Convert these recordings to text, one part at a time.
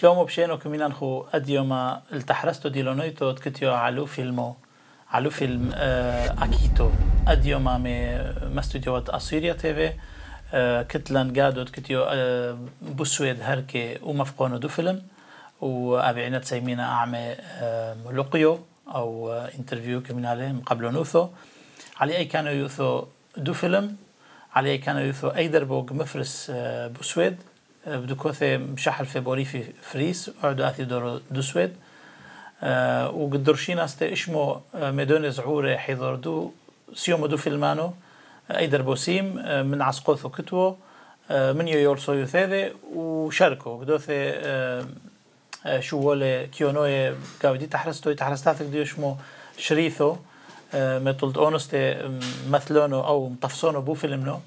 Shlomo Psheno keminan hu adioma il tahrasto di lonoito tkitio alu filmo alu film akito adioma me mastudiovat Assyria TV كتلان قادو كتيو بسويد هركي ومفقونو دو فيلم عينات تسيمينا اعمى لقيو او انترفيو كمنالي مقبلو نوثو علي اي كانو يوثو دو فيلم علي اي كانوا يوثو اي دربوغ مفرس بسويد بدو كوثي مشحل في بوريفي فريس وعدو اثي دور سويد أه وقدرشين استي اشمو آه، ميدون زعوري حيضر دو سيومو دو فيلمانو آه، ايدر بوسيم آه، من عسقوثو كتوو من يول سويو ثيذي وشاركو قدوثي أه شوولي كيونوي كاودي تحرستو تحرستاتك ديو شمو شريثو أه اونستي مثلونو او مطفصونو بو فيلمنو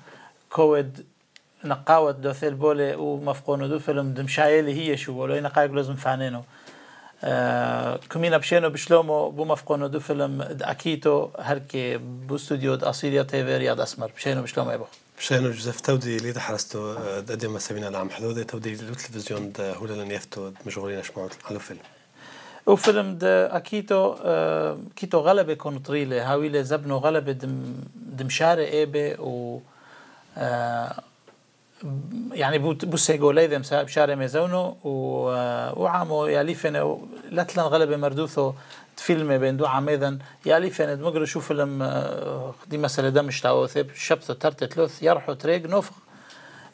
كود نقاوت دوثيل بولي ومفقون دو فيلم دمشايلي هي شو ولو نقايق لازم فانينو آه كمينا بشينو بشلومو بو مفقون دو فيلم اكيتو هركي بو استوديو اصيليا تيفي رياض اسمر بشينو بشلومو ايبو بشينو جوزيف تودي اللي دا تحرستو قد ما سبينا العام حدود تودي تلفزيون دا هولا لن يفتو مشغولين اشمعو على فيلم او فيلم دا أكيتو آه كيتو غلبة طريلة هاويلة زبنو غلبة دم دمشارة إيبي و آه يعني بوسێگۆلەی دەم ساب شارێ مێزەون و آه، مزونو یالیفێنێ و لە تلەن غەلە بێ مردووث و فیلمێ بێن و عامێدەن یالیفێنێت مەگر شو فلم دی مەسەلە دەمشتاوە تێ شەبتە تەرتێت ترت یارح و تريق نفخ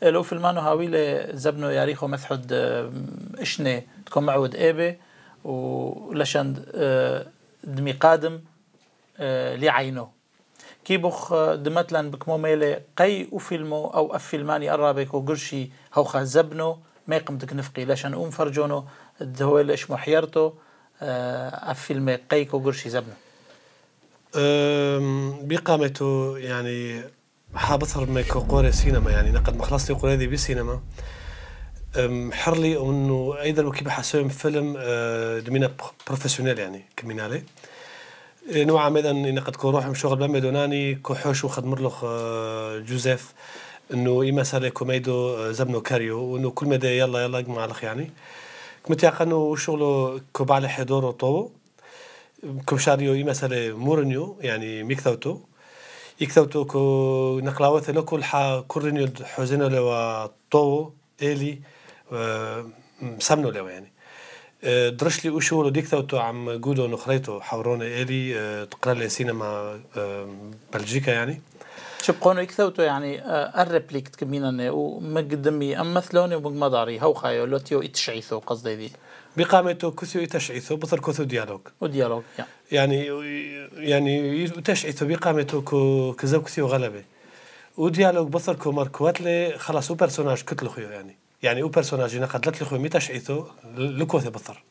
لو فلمان و هاوی لێ زەبن و یاریخۆ مەحود شنێ تکۆ مەعود ئێبێ و قادم آه، لعينه كي آه، دمتلا بكمو ميلي قي وفيلمو أو افيلماني أرابيكو قرشي هوخا زبنو ما يقمتك نفقي لشان أم فرجونو دهويل دهويلش محيرتو افيلم آه، قيكو قرشي زبنو بقامتو يعني حابثر ميكو قوري سينما يعني نقد مخلص لي قوري ذي بسينما حرلي انه ايضا وكي بحسوهم فيلم آه، دمينا بروفيسيونيل يعني كمينالي إيه، نوعا ما اذا نقد كون روحهم شغل بما دوناني كحوش وخدمر له آه، جوزيف انه ايما صار لي كوميدو آه، زبنو كاريو وانه كل مدى يلا يلا مع الخ يعني كنت انه شغله كوبع حضور وطو كم شاريو ايما صار مورنيو يعني ميكثوتو يكثوتو كو نقلاوث لو كل حا كل رينيو حزينو لو طو الي آه، سمنو لو يعني درش لي وشو ولو ديكتا عم قولوا نخريتو حورونا إلي آه، تقرا لي سينما آه، بلجيكا يعني شو بقونو يكثوتو يعني آه، الريبليكت كمينا ومقدمي أم مثلوني ومقمداري هو خايو لوتيو اتشعيثو قصدي ذي بقامتو كثيو يتشعيثو بصر كثو ديالوج وديالوج يعني يعني تشعيثو بقامتو كزو كثيو غلبة وديالوج بصر كو ماركواتلي خلاص هو بيرسوناج كتلو خيو يعني يعني او بيرسوناجي نقدلت لي خومي تاع شعيثو لكوثي بثر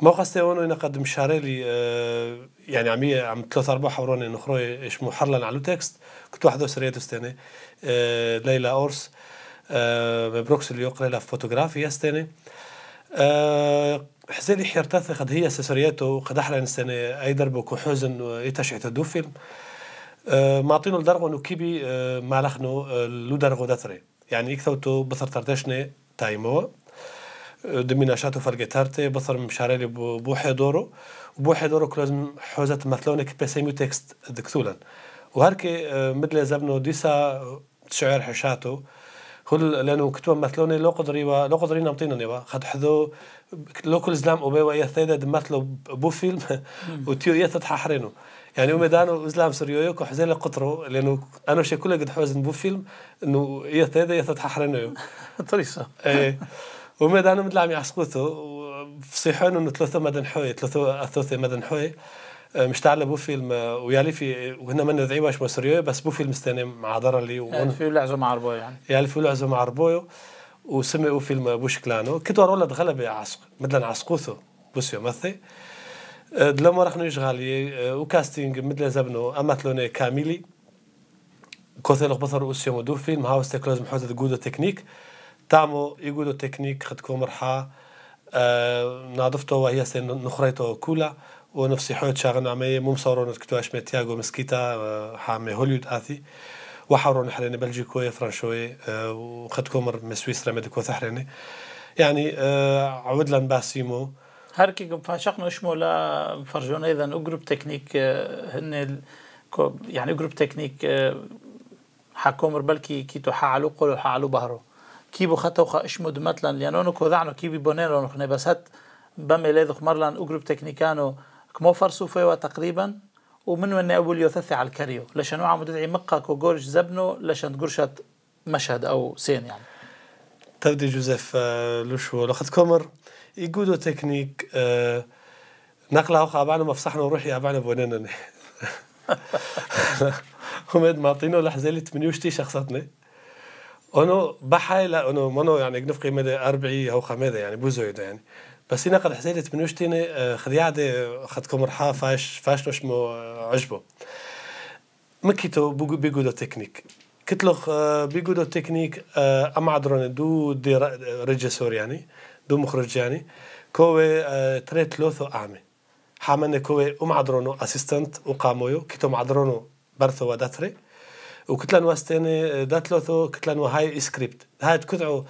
موقع اون انا قد مشاري لي آه، يعني عمي عم ثلاث اربع حورون نخرو اسمو حرلا على تكست كنت واحد سريت استني آه، ليلى اورس آه، مبروكس اللي يقرا لها فوتوغرافي استني حسالي حيرتاثي قد هي سيسرياتو قد احلى نستني اي دربك وحزن يتشعي تدو فيلم معطينو لدرجه انه كيبي مالخنو لو درغو دثري يعني کەوتۆ بەسەر تەردەشنێ تایمەوە دمی ناشات و بصر بەسەر مشارێ دورو حێدۆڕ دورو كلازم حوزة کلۆزم كبسيميو تكست پێسەمی و آه، مدل زبنو ديسا هەرکێ مد شعر حشات كل لانه كتب مثلوني لو قدري و لو قدري نمطينا نوا خد حذو لو كل زلام ابي ويا ثيدا دمثلو بو فيلم وتيو يتتححرينو يعني اومي دانو سريو سريويوك وحزين قطرو لانه انا شي كله قد حوزن بو فيلم انه يتا يتا يو تححرنو تريسا ايه اومي دانو مدلعم يعسقوتو وصيحون انه ثلاثة مدن حوي ثلاثة ثلاثة مدن حوي آه، مش تعلى بو فيلم آه، ويالي في وهنا من ذعيبة واش سريوي بس بو فيلم استني مع دار اللي يعني في لعزو مع عربوي يعني يالي في لعزو مع عربويو وسمعوا فيلم بوش كلانو كنت رولد غلبة عسق مثلا عسقوثو بوسيو مثي دلما راه غالی او اه، کاستینگ مثل زبنو کوثر كاميلي اوسیم و دو فیلم ها هاوس کلاس محوطه گودو تکنیک تامو تکنیک خد خدكو مرحا أه نعرفتو وهي نخرایتو کولا و نفسی حوت شاغن عمي ممصورون كتواش مسکیتا اه، حامی هولیود آثی و حورون حريني بلجيكوية فرنشوية أه وخدكو مر من سويسرا مدكو ثحريني يعني أه عودلا باسيمو هر کی گم فاشق نشمولا فرجون ايضا تكنيك آه، هن يعني اجروب آه، تكنيك حكومر بلكي كي تحالو قولو حالو بهرو كي بو خطو خا اشمد مثلا لانونو كودعنو كي بي بونيرو نخني بس هت بمي ليذ خمرلان اجروب تكنيكانو كمو فرسو فيوا تقريبا ومن وين ابو اليوثثي على الكاريو لشان عم تدعي مقة كوغورش زبنو لشان قرشت مشهد او سين يعني تبدي جوزيف آه، لوشو لقد كومر يقولوا تكنيك آه، نقلة أخرى بعنا مفصحنا وروحي أبعنا بونانا هما معطينا لحزالي 68 شخصتنا أنا بحاي لا اونو منو يعني نفقي مدى 40 او خمادة يعني بوزو يعني بس هنا قد حزيلة خذي عادي خدكم رحا فاش فاش نشمو عجبو مكيتو بيقولوا تكنيك كتلوخ آه، بيقولوا تكنيك آه، اما عدرون دو دي ريجيسور يعني دو يعني كوي تريت لوثو أعمي حامن كوي أم عدرونو أسيستنت وقامويو كتم عدرونو برثو وداتري وكتلان واستيني اه، داتلوثو كتلان وهاي سكريبت هاي تكتعو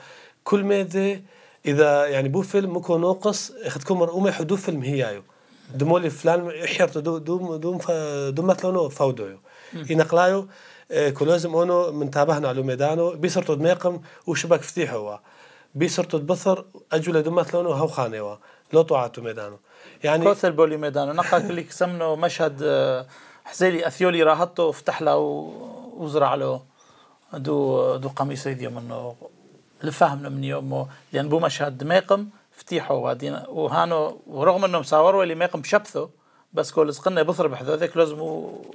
كل مادة إذا يعني بو فيلم مكو ناقص اخدكم امي حدو فيلم هيايو دمولي فلان يحيرتو دو دو دو دو مثلونو يو ينقلايو كلوزم اه، اونو من تابهنا على ميدانو بيصرتو دميقم وشبك فتيح هو بيصرت بەسەر اجل دمەتلەوە هەو هو خانوا لو و مێدان و يعني كوثر بولي ميدانه نقاك اللي كسمنه مشهد آه، حزيلي اثيولي راهطه وفتح له وزرع له دو دو قميص يدي منه لفهمنا من يومه لان بو مشهد ماقم فتيحه وادينا وهانو ورغم انه مصوروا اللي ماقم شبثه بس كل سقنا بثر بحذو ذاك لازم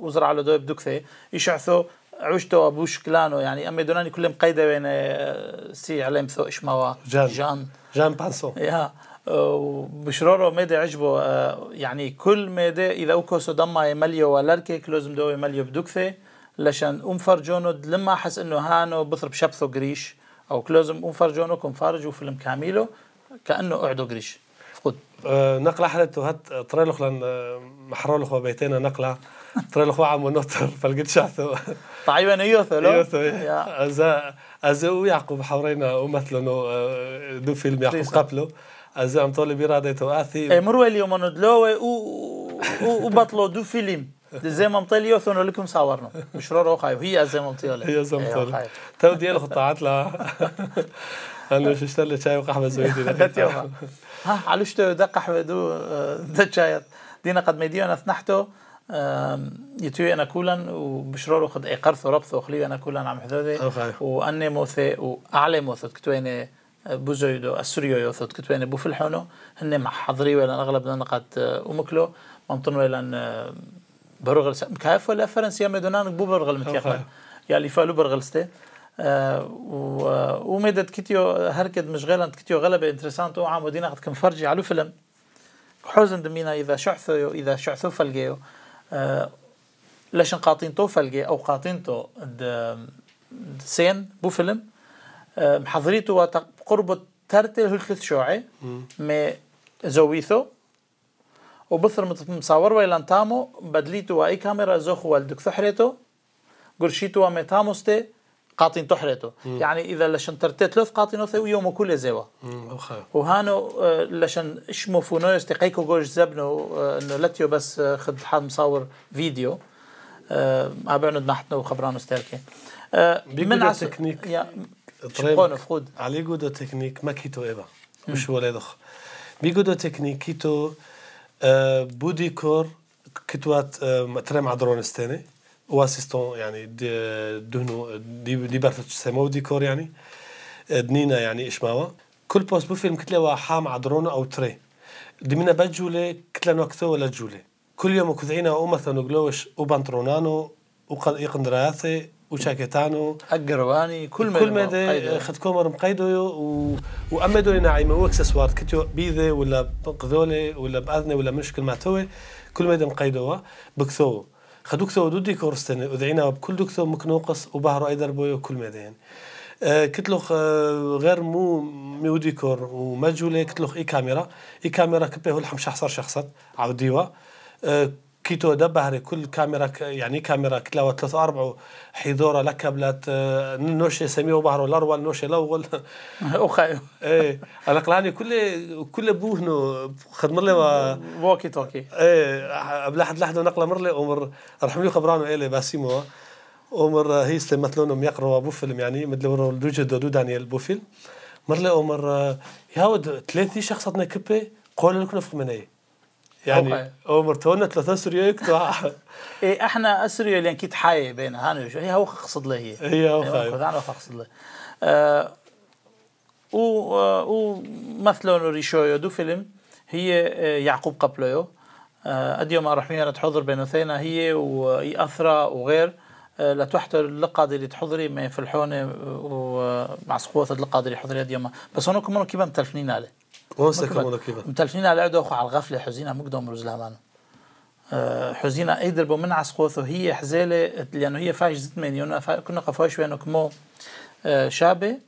وزرع له دوب كثي يشعثو عوجتو ابو كلانو يعني امي دوناني كلهم مقيدة بين آه، سي علم ثو اشموا جان جان جان بانسو يا آه، وبشرورو ميدي عجبو آه، يعني كل ميدي اذا اوكوسو دما يمليو ولركيك كلوزم دو يمليو بدكثه لشان ام فرجونو لما حس انه هانو بضرب شبثو قريش او كلوزم ام فرجونو كم فرجو وفيلم كاميلو كانه اقعدو قريش فقد نقله حالته هات طريلخ لان محرولخ بيتينا نقله طريلخ وعم ونطر فلقيت شعثو طيب أنا يوثلو ازا ازا ويعقوب حورينا ومثلنو آه، دو فيلم يعقوب قبله ازا أم طالب إرادته أثي إيه، مروا اليوم و دلوه وبطلوا دو فيلم زي ما مطيلي إيوه وثنوا لكم صورنا مشروع خايف هي زي ما مطيلي هي زي ما مطيلي تو ديال خطاعات لها انا مش اشتري شاي وقحبه زويدي ها علوش دق قهوه دو آه، دات شاي دينا قد ما يديو انا اثنحتو يتوي أنا كولا وبشرارو خد إقرث وربث وخليو أنا كولا عم حدودي وأني موثي وأعلى موثت كتويني بوزويدو السوريو يوثت كتويني بوفلحونو هن مع حضري ولا أغلب نقاط أمكلو ممطن ولا برغل كيف ولا فرنسيا ميدونان بو برغل مكيقل يعني فالو برغلستي آه،, آه وميدت كتيو هركد انت كتيو غلبة انترسانت وعام ودينا قد كم فرجي على فيلم حزن دمينا إذا شعثو إذا شعثو فلقيو آه، لشن قاطينتو فلقي او قاطينتو سين بو فيلم آه، محضريتو قرب ترتل هلث شوعي مي زويثو وبثر مصور ويلان تامو بدليتو اي كاميرا زوخو والدك ثحريتو قرشيتو ومي تاموستي قاطين تحرته يعني اذا لشن ترتتلوف قاطين ثو يوم كل زوا وهانو آه، لشن شمو فونويس تقيكو جوج زبنو آه، انه لتيو بس آه، خد حد مصور فيديو ابعنوا نحتنا وخبرانو ستركي من عس تكنيك يا طريق فقود علي جودا تكنيك ما كيتو ايبا مش ولا دخ بيجودو تكنيك كيتو بودي كور كتوات ترم عدرون استاني واسيستون يعني دهنو دي دي بارفت سمو ديكور يعني دنينا يعني ماوا كل بوست فيلم كتلوا حام عدرونو او تري دي منا بجولي كتلا نكتو ولا جولي كل يوم كذعينا ومثلا نقلوش وبنطرونانو او شاكتانو أقرواني كل ما كل ما كومر مقيدو و... وأمدو ناعمة وإكسسوار كتو بيذي ولا بقذولي ولا باذني ولا مشكل ما توي كل ما مقيدوها بكثوه خدوك خدوكتو ودودي كورستن وذعينا بكل دوك ثو مكنوقص وبهرو ايدر بويو وكل مدين آه كتلوخ غير مو ميوديكور ومجولة كتلوخ اي كاميرا اي كاميرا كبيهو الحمشة حصر شخصت عاوديوا اه، كيتو دبهري كل كاميرا يعني كاميرا كلا وثلاث أربعة حيدورة لك بلات آه، نوشي سميو بهر الأرول نوشي الأول أخي إيه أنا قلاني كل كل بوهنو خد لي واكي توكي إيه أحد لحد نقلة مرلي أمر رحمي خبرانو إلي باسيمو أمر هي استمثلونهم يقروا بوفيلم يعني مثل دوجة دودو دانيال بوفيلم مرلي أمر آه، ود ثلاثة شخصات نكبي قول لكم في المنايه يعني مرتونا سوريا سريايك ايه احنا اسريا اللي كيت حي بين هاني هي هو خصد له هي هي هو إيه، خصد له آه، و آه، و مثلا ريشويو دو فيلم هي آه، يعقوب قبليو رحمي انا تحضر بين ثينا هي وإثرة وغير لا تحضر القاضي اللي تحضري ما في الحونه ومع سقوط القاضي اللي حضري ما بس هناك كمان كيما متلفنين عليه متلفين على عدو على الغفله حزينه مقدم روز لهمان آه، حزينة بو من عسقوثو هي حزالة لأنه هي فاش زيت مليون كنا قفاش وانو كمو آه، شابي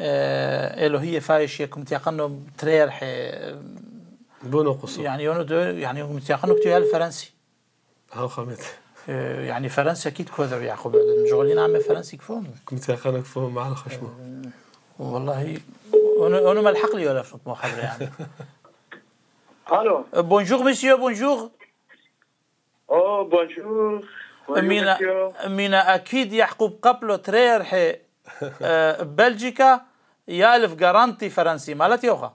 آه، إلو هي فاش يكم تيقنو حي بونو قصو يعني يونو دو يعني يكم تيقنو كتيو الفرنسي هاو خامت يعني فرنسا أكيد كوذر يعقوب شغلين عمي فرنسي كفوهم كم تيقنو كفوهم مع الخشمو والله اونو ملحق لي ولا فنط مخبر يعني الو بونجور مسيو بونجور او بونجور مينا مينا اكيد يعقوب قبلو ترير تريرحي آه، بلجيكا يالف جارانتي فرنسي مالت اوخا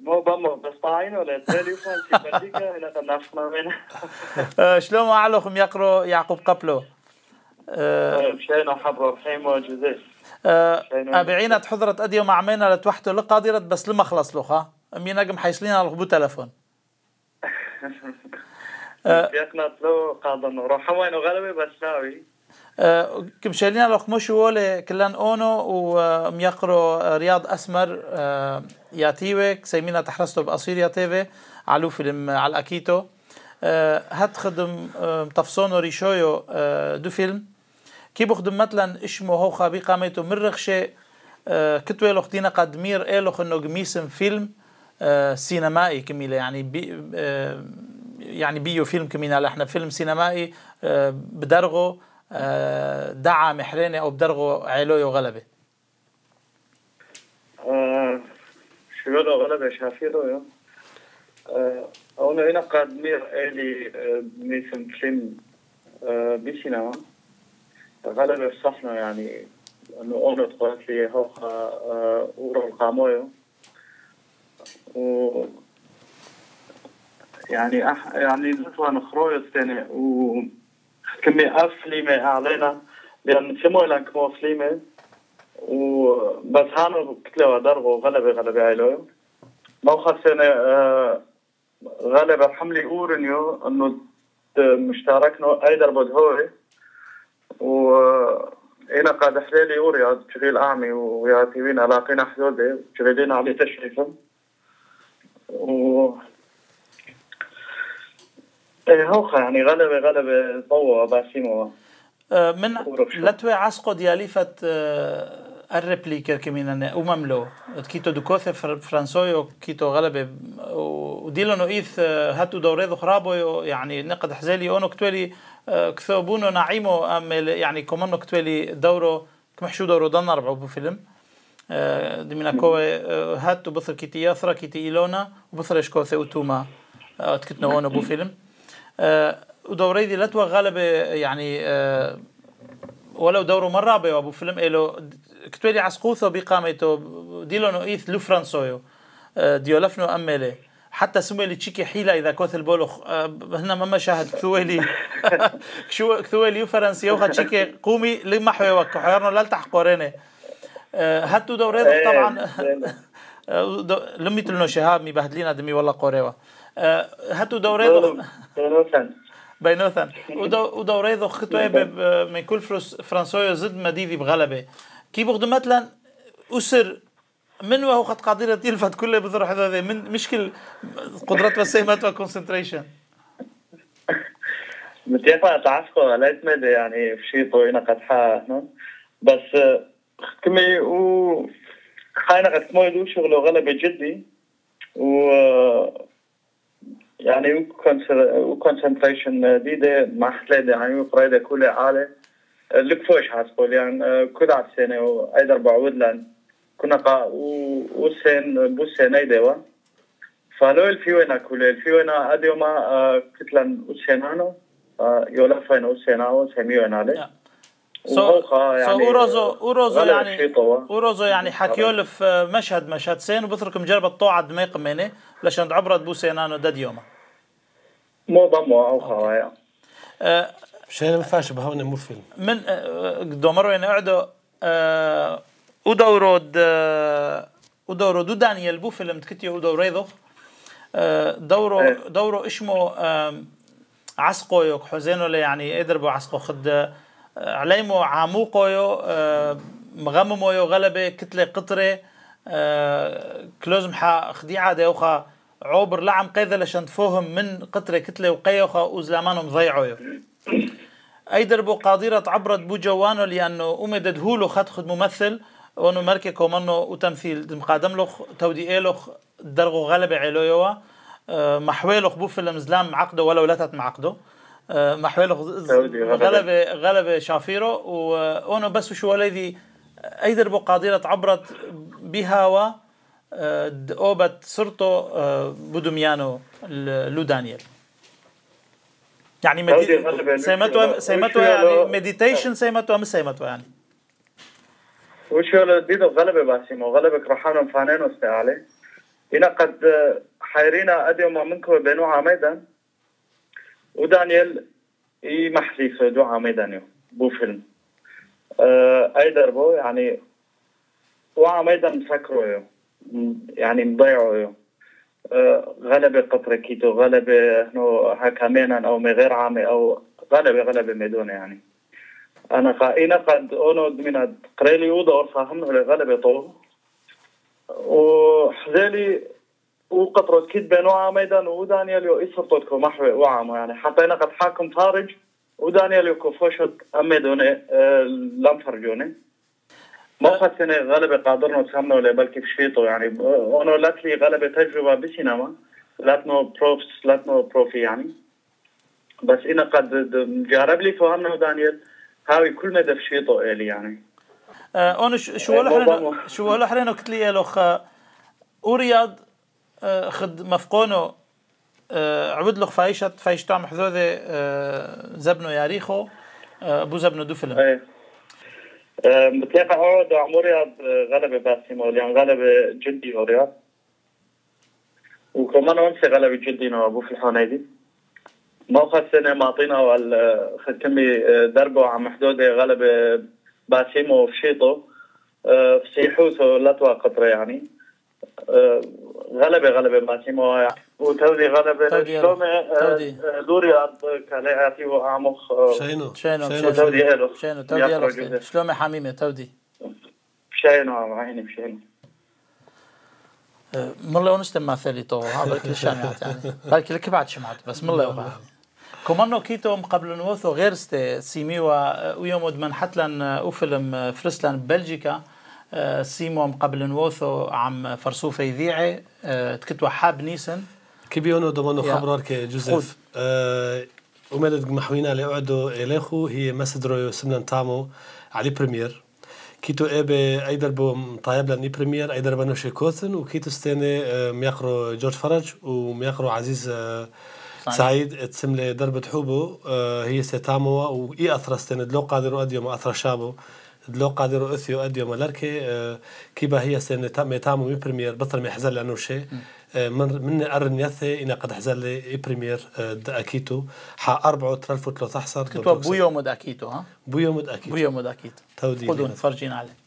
مو بامو بس طاين ولا تليفون في بلجيكا هنا تنافسنا منها شلون معلوكم يقرو يعقوب قبلو آه، طيب، شنو حبر حيمو وجوزيف أبعينا تحضرت أديو مع مينا لتوحتو لقادرة بس لما خلص لخا مينا قم حيشلينا الغبو تلفون يقنا تلو قادن روحا وين غلبي بس ناوي كم أه، شالينا لو خمش كلان اونو وميقرو رياض اسمر أه، يا تيوي سيمينا تحرستو بقصير تيوي علو فيلم على الاكيتو أه، هات خدم تفصونو ريشويو دو فيلم كي بخدم مثلا اشمو هو خابي قاميتو من رخشه آه، كتوي لوختينا قدمير ايلوخ انه قميسم فيلم آه، سينمائي كميلة يعني بي آه، يعني بيو فيلم كمينا احنا فيلم سينمائي بدرغو دعا محريني او بدرغو علويو غلبه آه غلبه شافيرو يو اون هنا قدمير الي فيلم بسينما غالب الصحنة يعني انه اونت قالت لي هوخا آه، ورم قامويو و يعني أح... يعني لتوان خرويت ثاني و كمي اف ليمة علينا لان في مويلان كمو فليمة و بس هانو كتلوا درغو غلبة آه، غلبة عليهم موخا ثاني غلبة حملي اورنيو انه مشتركنا اي ايدر هوي وإلى قاد حلالي يوري تشغيل أعمي ويعطي وين لاقينا حدودي تشغيلين علي تشريفه و إيه، هوخا يعني غلبة غلبة ضوء باسيمو أه، من لتوي عسقو دياليفة أه، الريبلي كركمينا ومملو كيتو كوثي فرانسويو كيتو غلبة وديلو ايث أه، هاتو دوري خرابو يعني نقد حزالي اونو كتولي كثوبونو نعيمو ام يعني كومانو كتولي دورو كمحشو دورو دنر بعبو فيلم آه، دمنا كوي آه، هاتو بثر كيتي ياثرا كيتي إلونا وبصر إشكو ثيو توما آه، تكتنوونو أبو فيلم ودوري دي لتوا غالبة يعني ولو دورو مرة بيو بأبو فيلم إلو كتولي عسقوثو بقامتو ديلونو إيث لو فرانسويو ديولفنو أملي حتى سميلي تشيكي حيله اذا كوث البولخ آه، هنا ما شاهد كثويلي شو كثويلي فرنسي وخا تشيكي قومي لما حيوك حيرنا لا التحق ورينا آه، هاتو دوري إيه، طبعا إيه. لمي تلنو شهاب مي بهدلينا دمي والله قوريوا آه، هاتو دوري بينوثن ودوري ذو خطوة من كل فرنسويو زد مديفي بغلبة كي بغدو مثلا أسر من وهو قد قادر يلفت كل بذر هذا من مشكل قدرات وسيمات وكونسنتريشن متيقا تعفقوا على مدى يعني في شي طوينا قد نعم. بس كمي و خاينا قد يدو شغلو غلبة جدي و يعني وكونسنتريشن دي دي ما دي يعني وقرايدة كولي عالي لك فوش حاسقول يعني كل و ايدر بعود لان kunaqa u u sen bu sene deva falo el fiwena كتلان el fiwena adioma kitlan u senano yola fena u senao semiwenale سو اوروزو اوروزو يعني اوروزو يعني حتيولف مشهد مشهد سين وبترك مجرب الطوعد ما يقمني لشان عبرت بو سينانو داد يوما مو ضمو او خوايا شيء ما فاش بهون مو فيلم من دومرو يعني قعدوا udowrod udowro dudanijel bu film ودور udowredov دورو دوره اسمه عسقو يو حزينو يعني يضربوا عسقو خد عليمو عموقو يو مغممو يو غلبه كتله قطره كلوزم حا خديعه دوخا عوبر لعم قيذا لشان تفهم من قطره كتله وقيوخا وزلامانو مضيعو يو ايدربو دربو عبرت بو جوانو لانه امدد هولو خد خد ممثل اونو مركي كومانو وتمثيل مقادم لوخ تودي ايلوخ درغو غلب علويوا محويلوخ بو فيلم زلام عقده ولا ولاتت معقده محويلوخ لخ غلب غلب شافيرو ونو بس شو ولدي اي دربو قادرة عبرت و اه، اوبت صرتو اه، بدميانو لو دانيال يعني مدي... سيمتو سيمتو يعني مديتيشن سيمتو ام سيمتو يعني وشو بيدو غلبة باسيمو غلبة رحانا مفانين استعالي إنا قد حيرينا أديو ما منكو بينو عميدا ودانيال إي في دو عميدانيو بو فيلم أه أي دربو يعني وعميدا مسكرو يعني مضيعو أه غلبة قطر كيتو غلبة هكا مينا أو من غير عامي أو غلبة غلبة ميدونة يعني أنا قد أنود من قريلي ودور فهم على غلبة طول وحذالي وقطرة كيد بين وعام أيضا ودانيال يو إسرطوت كو محوي وعام يعني حتى أنا قد حاكم خارج ودانيال يو كوفوشت أمدوني أه لم فرجوني ما خدتني أه. غلبة قادرنا تسمنا ولا بلكي بشيطو يعني أنا آه، لاتلي غلبة تجربة بسينما لاتنو بروفس لاتنو بروفي يعني بس إنا قد جارب لي فهمنا دانيال هاوي كل مدى في شيطه إلي يعني آه أنا شو لحنا شو آه، لحنا قلت لي لخ أورياد آه، خد مفقونه آه عود له فايشة فايشة محذوذة آه زبنو ياريخو آه أبو زبنو دفلم ايه بتلاقى عود عمريا غلبة باسمة يعني غلب جدي أورياد وكمان أنسى غلب جدي نو أبو في الحنايدي موقف سنة اعطينا ختمي آه، دربه عم محدوده غلبة آه، باسيمو وفشيطه آه، فسيحوسه لطوة قطرة يعني غلبة غلبة باسيمو وتودي غلبة تودي دوري أرض كالعاتي وأعمق شينو شينو تودي شينو تودي إله شلومي حميمة تودي شينو عيني بشينو ملا ونستم ما ممثلي طول هذا كل شيء يعني هذا كل بعد شمعت بس ملا وبعد كومانو كيتوم قبل نوثو غير سيميوا ويومد منحتلن أوفلم فرسلن بلجيكا آه، سيموم قبل نوثو عم فرصوفة يذيعي آه، تكتوا حاب نيسن كبيونو دمانو خبرار كجوزيف ومالد آه، محوينا لأعدو إليخو هي مسدرو سمنان تامو علي بريمير كيتو ابي ايدر بو طيب لاني بريمير ايدر بنو شيكوثن وكيتو ستاني ميقرو جورج فرج وميقرو عزيز أه سعيد تسملي دربة آه هي ستاموا وإي أثر لو قادر أديو ما أثر شابو لو قادر أثيو أديو لركي آه كيبا هي سنة تامو مي بريمير بطل ما يحزر لأنو شي آه، من من أرن يثي إن قد حزل لي بريمير آه، دا أكيتو حا أربعة ترلفو وثلاث حصر كتوا بويو أكيتو ها بويو أكيتو بويو أكيتو تودي خذوا نتفرجين عليه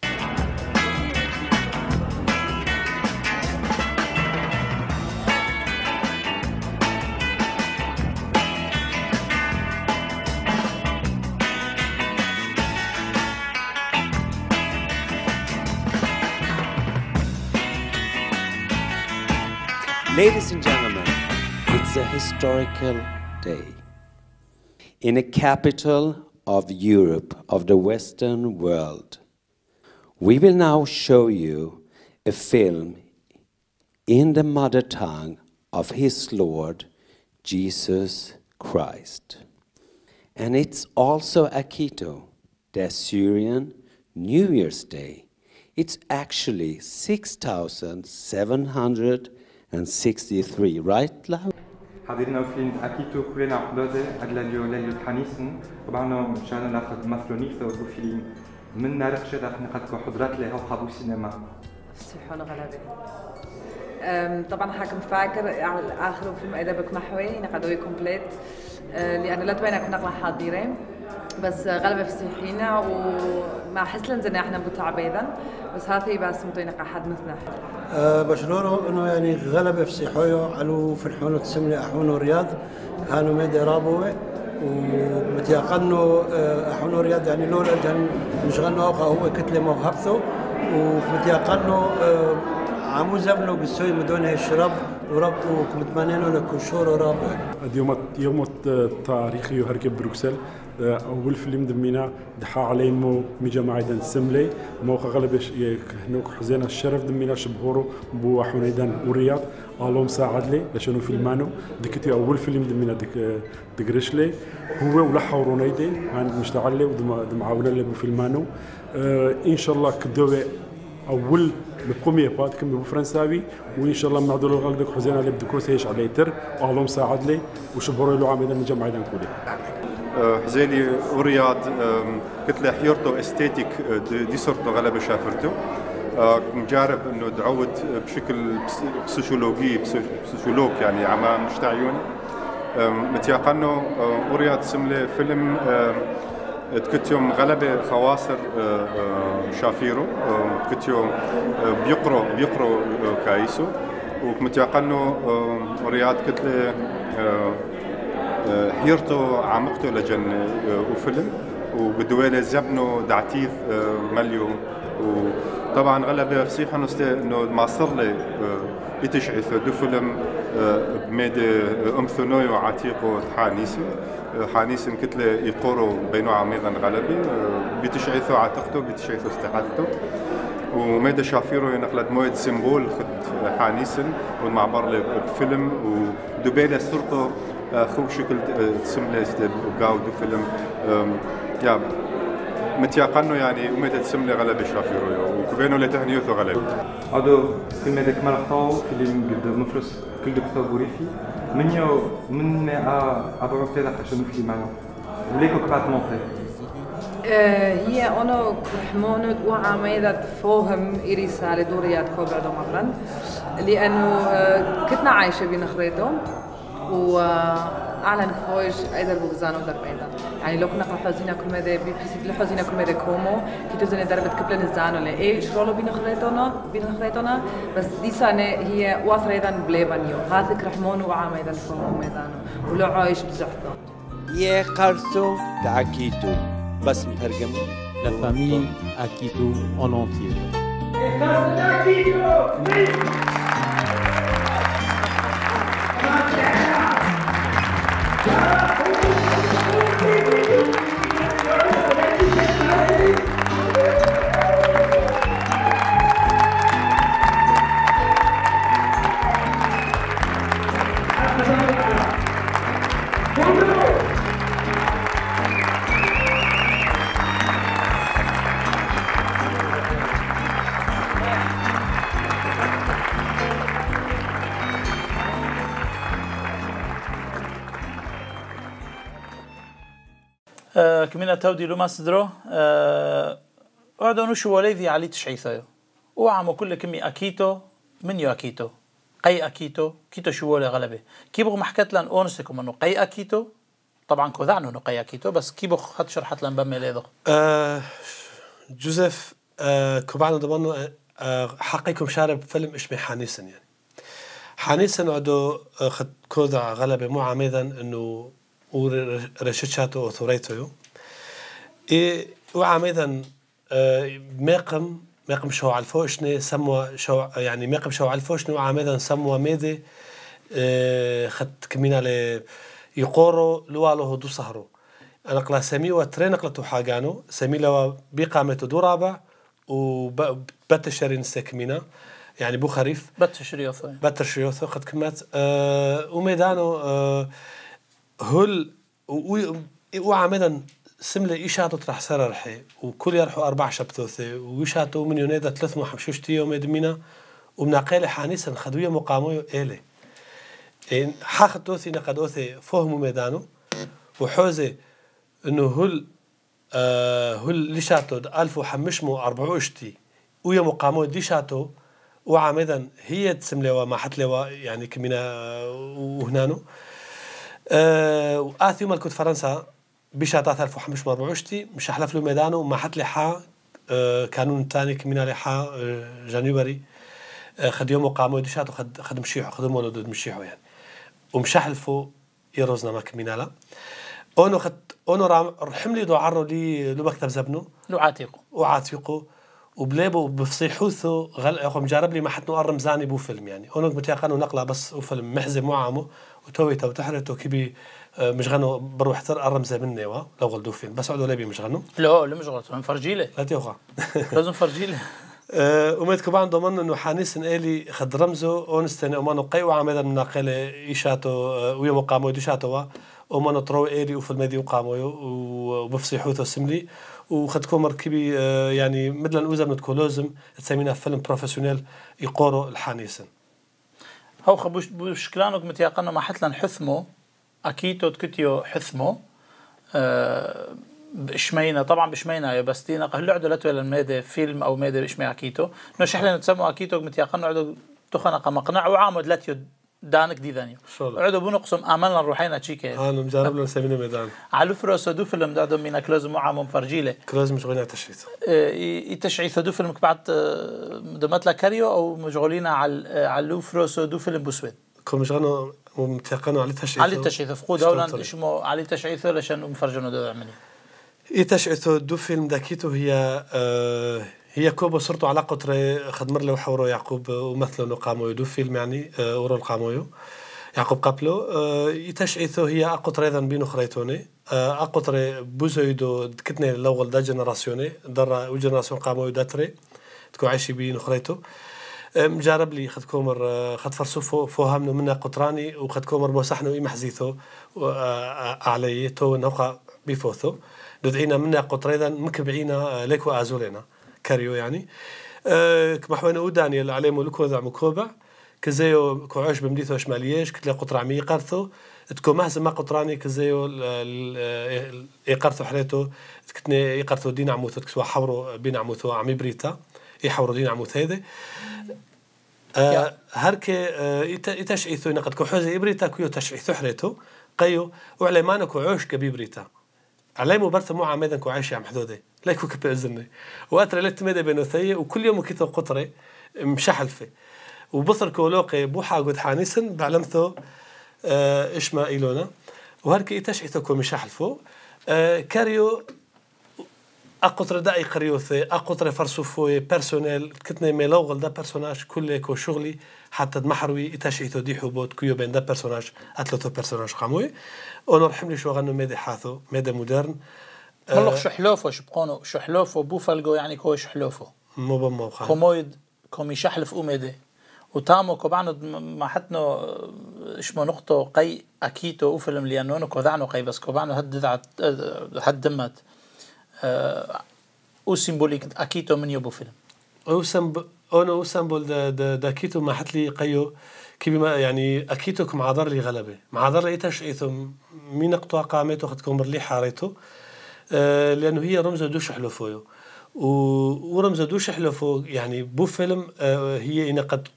Ladies and gentlemen, it's a historical day. In a capital of Europe, of the Western world, we will now show you a film in the mother tongue of his Lord, Jesus Christ. And it's also Akito, the Assyrian New Year's Day. It's actually 6,700 and 63, right? حضرنا فيلم أكيتو كوين عقلودة أدلاليو لاليو تحانيسن وبعنا مشان ناخذ مثلونيك ثوتو فيلم من نارخ شد نقدكو حضرات لها وحابو سينما السيحون غلابة طبعا حاكم فاكر على آخر فيلم إذا بك محوي نقدوي كومبليت أه، لأن لا تبين كنا قلع حاضرين بس غلبة في سيحينا ومع حسن زنا احنا بتعبيدا بس هاثي بس متينا قاعد مثنى أه بشرورو انه يعني غلب في سي علو في الحونو تسملي احونو رياض هانو ميدي رابوي ومتيقنوا أه، احونو رياض يعني لولا كان مش غنوا هو كتله موهبته ومتيقنوا أه، عمو زبلو قسوي مدونة الشرب وربطو كمتمنينو لكوشور رابوي اليوم يوم تاريخي هركب بروكسل آه، فيلم دمينا دحا علي مو ميجا معيدا السملي مو غالب إيه، هنوك حزين الشرف دمينا شبهورو بو حنيدا ورياض الوم ساعدلي باش انو فيلمانو ديكتي اول فيلم دمينا ديك آه، دقرشلي هو ولا حورونيدي عند مشتعلي ودمعاونا اللي بو فيلمانو آه ان شاء الله كدوي اول البروميي با تكمل بالفرنساوي وان شاء الله معدول الغلبك حزينه اللي بدكوس هيش على يتر وهلوم ساعد لي وشبروا لو عامل من جمعيه كولي حزالي ورياض كتلة حيرتو استاتيك آه، دي صورته غلبة شافرته آه، مجارب انه دعوت بشكل سوشيولوجي سوشيولوج يعني عما مش تعيون متيقنه آه، ورياض سملة فيلم تكتيوم غلبة خواصر شافيرو تكتيوم بيقرو بيقرو كايسو ومتيقنه ورياض كتلة حيرته عمقته لجن آه، وفيلم وبدوالة زبنه دعتيف آه، مليو وطبعا غلبة فصيحة انه صر لي بتشعث آه، دو فيلم بميد امثنوي وعتيقو وعتيقه حانيسي حانيس كتلة يقورو بينو عميضا غلبي بتشعثو عتقته بتشعثو استحالته وميدا شافيرو ينقلت مويد سيمبول خد حانيسن والمعبر بفيلم ودبالة سرطه خوب شکل لیست گاو دو فیلم یا متیا قنو یعنی امید ومدى لی غلبة شافی روی و کوینو لی تهنیو تو غلبة آدو فیلم دک هذاك مالخطاو فيلم قد مفلس كل دكتور بوريفي من يو من ما أبو عبد الله حشم في معنا وليكو كبعت موقف هي أنا كرحمانة وعميدة فاهم إريسة لدوريات كوبع دمغرن لأنه كنت عايشة بين خريطهم واعلن خروج ايضا بوزان درب ايضا يعني لو كنا قرحنا كل مدى بحسب لحو زينا كل مدى كومو كي زينا دربت كبلن نزان ولا اي شرولو بين خريتونا بين خريتونا بس دي سنة هي واثر ايضا بليبانيو هاثك رحمون وعام ايضا كومو ميدانو ولو عايش بزحته يا قرصو تعكيتو بس مترجم La famille Akito en entier. Et ça, c'est Akito! Oui! تودي لما أه... اعدو نوشو وليدي علي تشعيثايو وعمو كل كمي اكيتو من يو اكيتو قي اكيتو كيتو شو ولا غلبه كيبغ محكت لان اونسكم انه قي اكيتو طبعا كوذعنو انه قي اكيتو بس كيبغ حد شرحت لان بمي ليدو أه جوزيف أه كوبعنا ضمنو أه, آه، حقيكم شارب فيلم اشمي حانيسن يعني حانيسن عدو آه، خد كوذع غلبه مو عميدا انه ورشتشاتو وثوريتو إيه، وعمدا آه، ماقم ماقم شو على الفوشني سموا شو يعني ماقم شو على الفوشني وعمدا سموا مادي آه، خدت كمينا ل يقورو لوالو هدو صهرو أنا قلا سامي وترين قلتو حاجانو سامي لو بقامة دو رابع وبتشرين سكمينا يعني بو خريف بتشريوثو يعني. بتشريوثو خد كمات أه وميدانو أه هل وعمدا سملة إيشاتو ترح سررحي وكل يرحو أربع شبتوثي ويشاتو من يونيدا ثلاث محمشوش تيو ميدمينا ومناقيلي حانيسا خدوية مقامو إيلي إن حاخد توثي نقد أوثي فهمو ميدانو وحوزي إنه هل آه هل لشاتو ألف وحمشمو أربعوشتي ويا مقامو دي شاتو وعامدا هي تسملوا ما حتلوا يعني كمينا آه، وهنانو آه وآثيوم الكود فرنسا بيشا 3514 تي مش حلف له ميدانه ما حت حا آه، كانون تاني كمينا حا آه، جانيوري آه، خد يوم وقاموا دشات وخد خد مشيحو خدهم ولا دود مشيحو يعني ومش الفو يروزنا ما كمينا لا اونو خد اونو رام حملي دو عرو لي لو مكتب زبنو لو عاتيقو وعاتيقو وبليبو بفصيحوثو غل اخو مجرب لي ما حد نقرم زاني بو فيلم يعني اونو متيقنو نقله بس وفيلم محزم وعامو وتوي تو تحرتو كبي آه، مش غنو بروح تر الرمزه من نيوا لو غلدو فين بس عدو لابي مش غنو لا لا مش غلط نفرجي لا تيوغا لازم فرجيلة آه، وميت ومت كبان ضمن انه حانيس الي خد رمزو ونستني ومانو قيو عمدا من ناقل ايشاتو آه، ويوم قامو ديشاتو ومانو ترو الي وفي المدي وقامو وبفصي حوثو سملي وخدكم مركبي يعني مثلا اوزا من لازم تسمينا فيلم بروفيسيونيل يقورو الحانيسن هو خبوش بوش متيقن ما حتلا حثمو اكيتو تكتيو حثمو آه، بشمينا طبعا بشمينا يا بستينا قهل عدو لتو ميدي فيلم او ميدي بشمي اكيتو نو شحلين نتسمو اكيتو متيقن عدو تخنق مقنع وعامد لتيو دانك دي ثانيه عدو بنقسم امالنا روحينا تشيكي ها نمجرب لنا سمينا ميدان على فرو دو فيلم دادو مينا كلوز مو مم فرجيله كلوز مشغولين على التشعيث آه، اي التشعيث دو فيلم بعد آه، دمت كاريو او مشغولين على على فرو دو فيلم بوسويد كل مشغولين ومتقن علي تشعيثو علي تشعيثو دولان شمو علي تشعيثو لشان مفرجون دو عملي اي تشعيثو دو فيلم داكيتو هي آه هي كوبو صرتو على قطري خدمر لو حورو يعقوب ومثلو قامويو دو فيلم يعني آه ورو يو يعقوب قبلو آه يتشعيثو هي أقطر أيضا بينو خريتوني آه أقطر بوزويدو كتني الأول دا جنراسيوني درا وجنراسيون قامو داتري تكو عايشي بينو خريتو مجرب لي خد كومر آه، خد فرسو فوهمنو منا قطراني وخد كومر بوسحنا إي محزيثو آه، آه، علي تو نوقع بفوثو دعينا منا اذا مكبعينا ليكو أزولينا كاريو يعني كمحوانا ودانيال عليه ملكو ذا مكوبع كزيو كعوش بمديثو شماليش كتلا قطر عمي قرثو تكو مهزم ما قطراني كزيو يقرثو حريتو كتني يقرثو دين عموثو تكسوا حورو بين عموثو عمي بريتا i hawrodin amutede آه هركي آه يتشعيثو نقد كحوزة إبريتا كيو تشعيثو حريتو قيو وعلي ما نكو عوش كبيبريتا علي مبارثة مو عميدا كو عايشة عم حدودي لايكو كبيزني واترى لت ميدا بينوثية وكل يوم كيتو قطري مشحلفي وبصر كولوقي بوحا قد حانيسن بعلمثو آه إشما إيلونا وهركي يتشعيثو كو مشحلفو آه كاريو اقطر داي قريوثي اقطر فرسوفوي بيرسونيل كتني ميلوغل دا بيرسوناج كل كو شغلي حتى محروي تشعيتو دي حبوت كيو بين دا بيرسوناج اتلوتو بيرسوناج خاموي ونور حملي شو غنو ميدي حاثو ميدي مودرن ملوخ آه، شو حلوفو شو بقونو شو حلوفو بوفالجو يعني كو شو حلوفو مو بمو خان كومويد كومي شحلف اوميدي وتامو كوبعنو ما حتنو شمو نقطو قي اكيتو اوفلم ليانونو كوذعنو قي بس كوبعنو هد دمت او سيمبوليك اكيتو من يوبو فيلم او سمب انا سمبول دا, دا, دا كيتو ما حتلي لي قيو كي بما يعني اكيتو كم عذر لي غلبه لي تش ايتو مين قطع قامتو خد كومر لي حاريتو آه لانه هي رمزه دوش و... ورمزه دوش حلفو يعني بو فيلم آه هي ان قد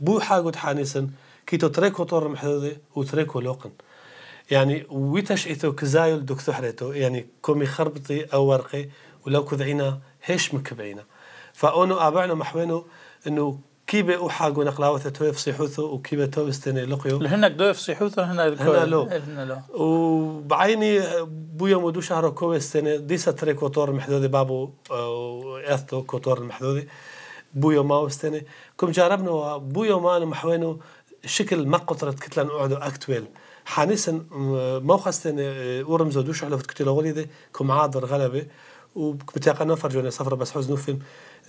بو حاجه حانسن كيتو تريكو طور محذي وتريكو لوقن يعني ويتش ايتو كزايل دوك حريتو يعني كومي خربطي أو ورقي ولو كذعينا هيش مكبعينا فأونو أبعنا محوينو أنه كيبي أحاقو نقلاوة تويف صيحوثو وكيبي تو استني لقيو لهنك دويف صيحوثو هنا هنا لو هنا لو وبعيني بويا مودو شهر كو استني ديسا تري كوتور محدودي بابو آه، اثتو كوتور المحدودي بويا ما استني كم جربنا بويا ما محوينو شكل ما قطرت كتلان أعدو أكتويل حنسن ما خستن ورم زودوش على فت كتلغولي دي كم عادر غلبة وبتاقة نفر جونا سفر بس حزنو فيلم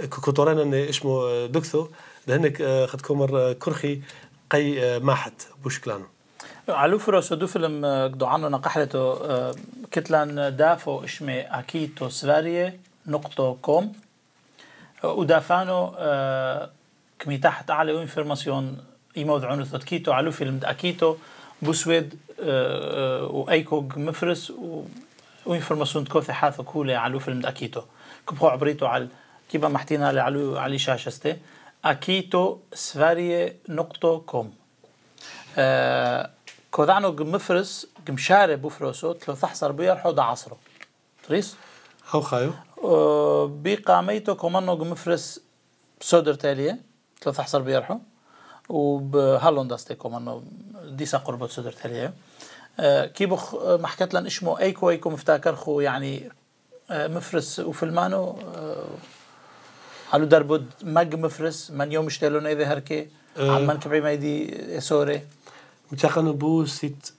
كوتوران ان اسمه دكتو لهنك خد كومر كرخي قي ماحت بوشكلانو علو فروس دو فيلم قدو عنو نقحلتو كتلان دافو اسمي اكيتو سفاريه نقطة كوم ودافانو كمي تحت على انفورماسيون يموضعون كيتو علو فيلم اكيتو بوسويد آه، آه، وايكوغ مفرس وانفورماسيون تكوثي حاث كولة على فيلم اكيتو كبخو عبريتو على كيما ما حطينا على على شاشستي اكيتو سفاري نقطة كوم آه، كودانو مفرس مشاري بوفروسو تلو تحصر بيرحو دا عصرو تريس خو خايو بقاميتو كومانو مفرس سودر تالية تلو تحصر بيرحو وبهالون داستي كومانو ديسا قربت صدرت هليه آه، كي بخ آه، ما حكيت لن اشمو ايكو ايكو خو يعني آه، مفرس وفلمانو حلو دربود مج مفرس من يوم اشتلون ايدي هركي عمان كبعي يدي سوري وتاقن بو سيت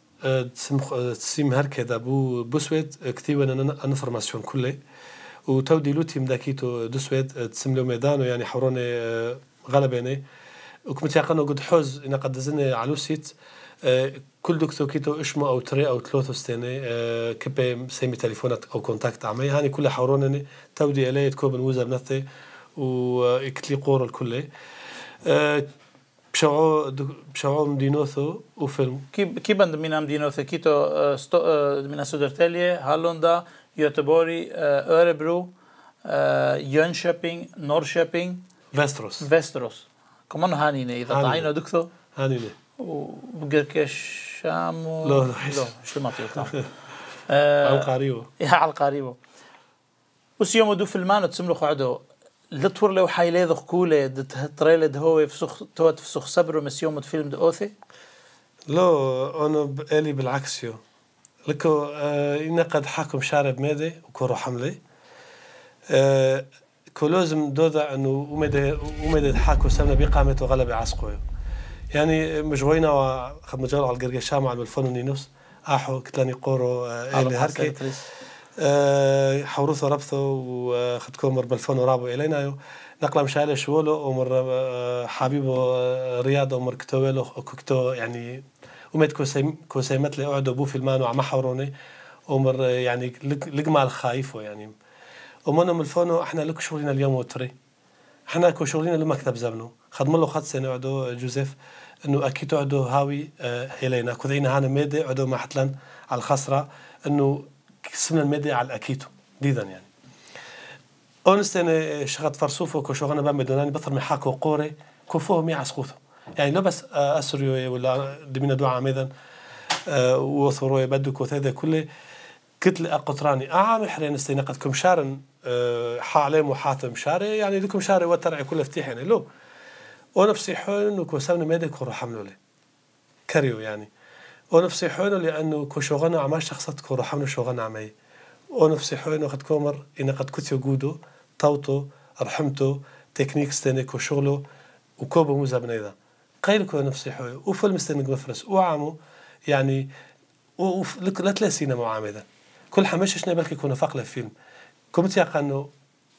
تسيم هركي بو بوسويت كتيوان انا انفرماسيون كله وتو ديلو تيم داكيتو دوسويت تسم لو ميدانو يعني حوروني غلباني وكم تاقن قد حوز إن قد زني علوسيت سيت أه، كل دكتور كيتو اشمو او تري او ثلاثة ستيني أه كبي سيمي تليفونات او كونتاكت عمي هاني يعني كل حورونني تودي الي تكوبن وزر نثي وكتلي قور الكل أه بشعو بشعو مدينوثو وفيلم كي بند أه، أه، من مدينوثو كيتو ستو من سودرتاليه هالوندا يوتبوري أوربرو يون Norrköping. نور Västerås. Kommer han كمان هاني det? Han är duktig. Han är وبقركشام و... لا لا شو ما تيوقع عالقاريوة آه، يا عالقاريوة وسيوم ودو في المان تسملو لطور لو حي ليذ كولي تريلد هو فسخ توت فسخ يوم مسيوم فيلم دو اوثي لا انا بقالي بالعكس يو لكو آه قد حاكم شارب مادي وكورو حملي آه كو دودا انه ومدى ومدى حاكم سمنا بقامته غلبة عسقويو يعني مجوينا خدمة جارة على الجرجة شامع بالفن نينوس أحو كتلاني قورو آه، إلي هركي أه حوروثو ربثو وخدكم مر بالفن ورابو إلينا نقلا مشايلة شوولو ومر آه، حبيبو آه، رياض ومر كتويلو وكتو يعني وميت كوسيمت لي أعدو بو في المانو عم حوروني ومر يعني لقمع الخايفو يعني ومنهم الفونو احنا لك شغلنا اليوم وتري احنا كو شغلنا لمكتب زمنو خدم له خد سنة عدو جوزيف انه اكيتو عدو هاوي آه، هيلينا كذين هانا ميدي عدو ما حتلن على الخسره انه سمنا الميدي على الاكيتو ديدا يعني اونستين آه، شغط فرسوفو كو شغنا بام دوناني بثر محاكو قوري كوفوهم مي قوثو يعني لو بس آه، اسريو إيه، ولا دمينا دعاء ميدان وثرو إيه، بدو كوثيدا كله كتل أقطراني أعام حرين استينقتكم شارن حالم وحاتم شاري يعني لكم شاري وترعي كل يعني لو ونفسي حون كوسامنا مادة كورا حملوا لي كريو يعني ونفسي حون لأنه كشغنا عماش شخصت كورا حملوا شوغانا عمي ونفسي حون وقد كومر إن قد كتيو جودو طوطو رحمتو تكنيك ستانيك وشغله وكوبو موزا بنيدا قيل كو نفسي حوي وفيلم ستانيك مفرس وعمو يعني وف... لا تلاسينا معامدا كل حماش شنا بالك يكون فقل فيلم كم قانو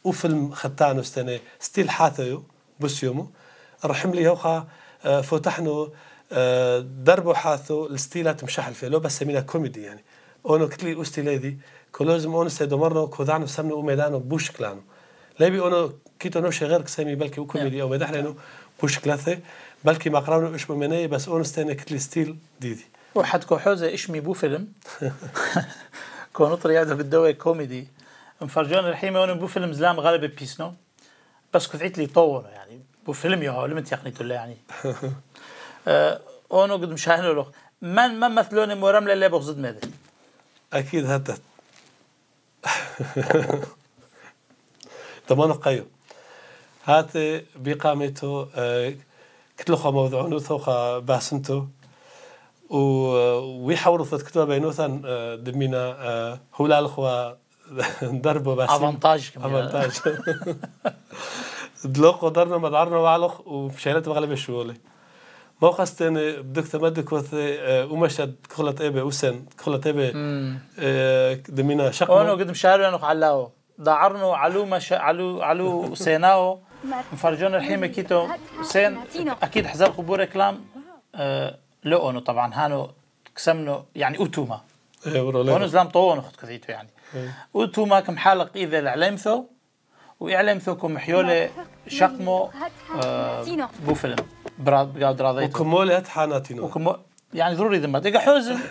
وفيلم خطانو ستاني ستيل حاثيو بس يومو رحم لي هوخا آه، فتحنا آه، دربو حاثو الستيلات مشحل فيه لو بس سمينا كوميدي يعني اونو كتلي اوستي ليدي كلوزم اونو سيدومرنو كودانو سمنو وميدانو بوشكلانو ليبي اونو كيتو نوشي غير كسامي بلكي وكوميدي او ميدح لانو بوشكلاثي بلكي ما قراونو اش مناي بس اونو ستاني كتلي ستيل ديدي كو حوزة اش بو فيلم كونو طريادو قدوي كوميدي مفرجون الحين اونو بو فيلم زلام غالب بيسنو بس كفعت لي طورو يعني Bu film ya öyle mi teknikörle yani? ee, onu gidip şahin olur. من ما مثلوني مورم لا بغزد ماذا اكيد هتت ضمان قيو هات بقامته آه، كتلخو موضوعونو ثوخا باسنتو و آه، ويحاولوا ثت كتبه بينوثا آه، دمينا هولا الخوا ضربه بس افانتاج افانتاج دلوق ودرنا مدارنا وعلق وبشيلات بغلب الشوالي موقع ستاني بدك تمد كوثي آه، ومشهد كخلت ابي وسن كخلت ابي آه، دمينا شق انا قد مشاري انا علو دعرنا علو مش علو علو سيناو مفرجون الحين كيتو سين اكيد حزب قبور كلام أه لقونو طبعا هانو كسمنو يعني اوتوما ايه ورا لهم زلام طوون اخت كثيتو يعني إيه. اوتوما كم حالق اذا العلمثو ويعلم ثوكم حيوله نعم. شقمو آه بو فيلم براد راضي راضيته وكمولة حاناتينو وكمو يعني ضروري ذمت إيقا حوزن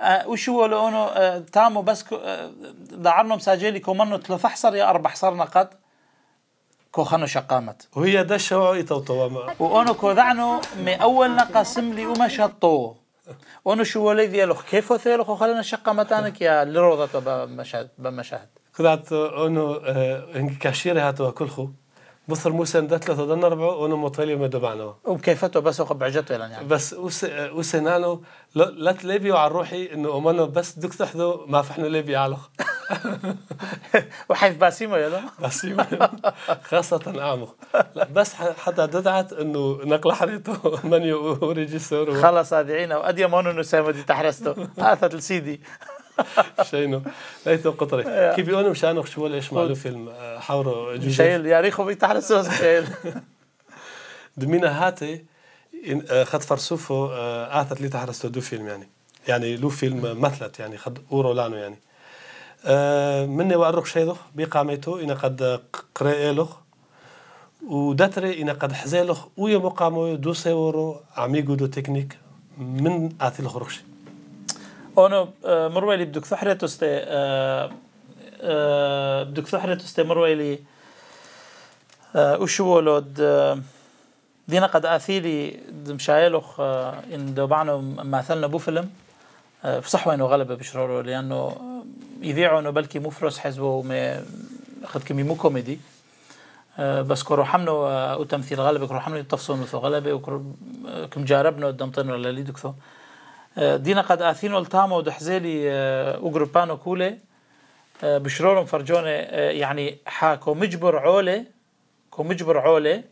آه وشو لونه آه تامو بس آه دعرنا مساجيلي كومانو ثلاث حصر يا أربع حصرنا قد كو خانو شقامت وهي ده الشواعي توطوما وأنو كو دعنو مي أول نقاسم لي وما شطو أنو شو ولي ذي كيف وثيلو خو خلنا شقامتانك يا لروضة بمشاهد طلعت انه آه، هاتوا كل خو بصر موسى ندت له ضلنا ربعه وانا مطالي ما دبعناه وبكيفته بس بعجته يعني بس وسنانه لا تلبي على روحي انه امنا بس دك تحذو ما فحنا ليبي على وحيف باسيمه يلا باسيمه خاصة أعمق بس حتى ددعت انه نقل حريته من وريجيسور خلص هذه عينه وادي ما نسامة دي تحرسته هذا السيدي شينو ليته قطري آه. كيف بيقولوا مشانو ولا ايش معلو فيلم آه، حاورو جوجو شيل ياريخو بيتح السوس شيل دمينا هاتي آه، خد فرسوفو آثت لي تحرس دو فيلم يعني يعني لو فيلم مثلت يعني خد اورو لانو يعني مني وأرخ شيدو بقامته إن قد قرأ ودتري إن قد حزيلخ ويا مقامو دو سيورو عميقو دو تكنيك من آثي الخرخشي اونو آه، مرويلي بدك ثحرة تستي آه، آه، بدك ثحرة تستي مرويلي وشو ولد دينا قد اثيلي مشايلوخ ان دو بعنو مثلنا بو فيلم بصح وينو غلبة بشرورو لانه يذيعوا انه بلكي مفرس حزبه اخذ كمي مو كوميدي بس كرو حمنو وتمثيل غلبة كرو حمنو تفصون مثل غلبة وكم جاربنا قدام اللي لليدكثو دينا قد آثينو والتامة ودحزيلي آه، وقربانو كولي آه، بشرورم فرجوني آه، يعني حاكو مجبر عولي كو مجبر عولي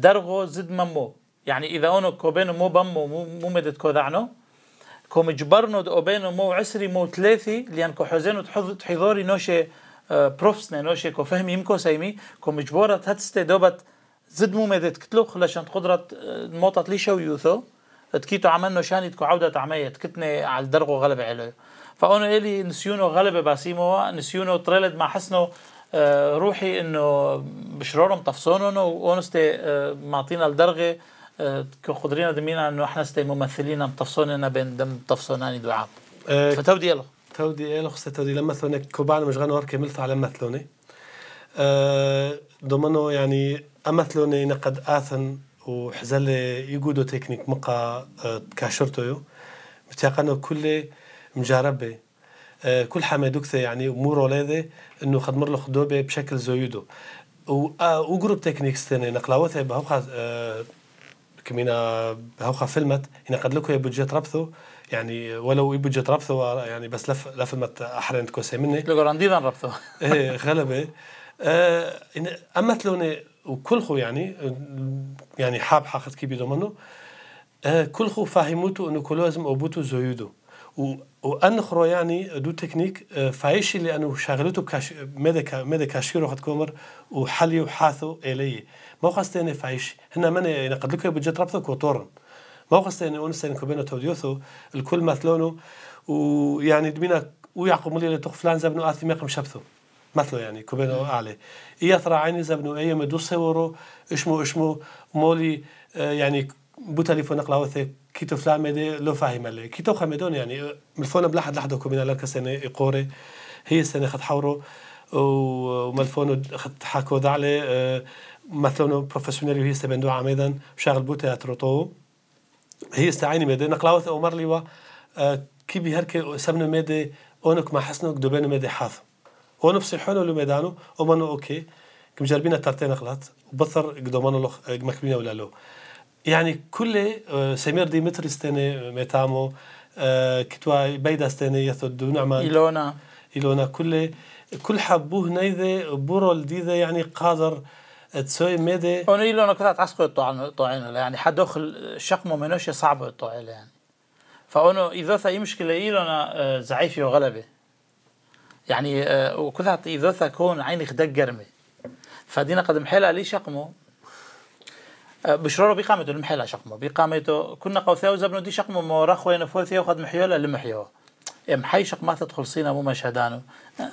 درغو زد ممو يعني إذا أونو كو بينو مو بمو مو مدد كو دعنو كو مجبرنو دو بينو مو عسري مو ثلاثي لأن كو حزينو تحضوري نوشي بروفسنا نوشي كو فهمي يمكو سايمي كو مجبورة هتستي دوبت زد مو مدد كتلوخ لشان قدرة موتت ليشو يوثو تكيتو عملنا شان تكو عودة عمية تكتني على الدرغو غلبة عليه فأنا إلي نسيونو غلبة باسيمو نسيونو تريلد ما حسنو آه، روحي انه بشرورهم طفصونهم وأنستي آه، معطينا الدرغه آه، كو خدرينا دمينا انه احنا استي ممثلين متفصوننا بين دم طفصوناني دعاء فتودي له تودي له خصة تودي لما ثونك كوبان مش غنور كملت على مثلوني ضمنه يعني امثلوني نقد اثن وحزل يقودو تكنيك مقا آه، كاشرتو متيقنو كل مجاربة آه، كل دكتة يعني أمور ولادة إنه خدمر له خدوبة بشكل زويدو وجروب تكنيك ستاني نقلاوتها بهوخا آه، كمينا بهوخا فيلمت هنا قد لكو بودجيت ربثو يعني ولو بودجيت ربثو يعني بس لف لفلمت أحرن تكوسي مني لو راندينا ربثو إيه غلبة أه أما تلوني وكل خو يعني يعني حاب حاخد كي بيدو منو آه، كل خو فاهموتو انه كل لازم ابوتو زويدو خرو يعني دو تكنيك آه، فايشي لانه شغلته كاش مدى مدى كاشيرو خد كومر وحلي وحاثو الي ما تاني فايشي هنا من يعني قد لك بجت ربطك كوتورن ما تاني اون سين كوبينو توديوثو الكل مثلونه ويعني دمينا ويعقوب ملي لتوخ فلان زبنو اثي ميقم شبثو مثل يعني كبيرة اعلى إيا ترى عيني بنو إيا مدو سورو إشمو إشمو مولي آه، يعني بو تليفون أقلاوثي كيتو فلامدي لو فاهم اللي كيتو خمدون يعني آه، ملفونا بلاحد لحد كومينا لك سنة إقوري هي سنة خد حورو وملفون خد حكو دعلي آه، مثلا بروفيسيونيل وهي سبندو عميدا شغل بو تياترو تو هي استعيني مدي نقلاوث أمر لي كي بهركي سبن مدي اونك ما حسنك دوبين مدي حاضر هو نفسي حلو اللي ميدانو ومانو اوكي جربينا ترتين غلط بثر قدومانو لخ آه، مكبينا ولا لو يعني كل آه، سمير ديمتر استني آه، ميتامو كتوا بيدا استني يثدو نعمة إلونا إلونا كل كل حبوه نيذة بورول ديذة يعني قادر تسوي ميدي أنا إلونا كتات عسكر طعينة يعني حد أخل شقمه منوش صعب الطعيلة يعني فأنا إذا ثي مشكلة إلونا زعيفي وغلبي يعني آه، وكذا إذا تكون عيني خدق قرمي فدينا قد محلا لي شقمو آه، بشرورو بقامتو المحلا شقمو بقامتو كنا قوثيو زبنو دي مو مورا خوين فوثيو محيو محيولة لمحيو محي شقمه تدخل صينا مو مشهدانو آه،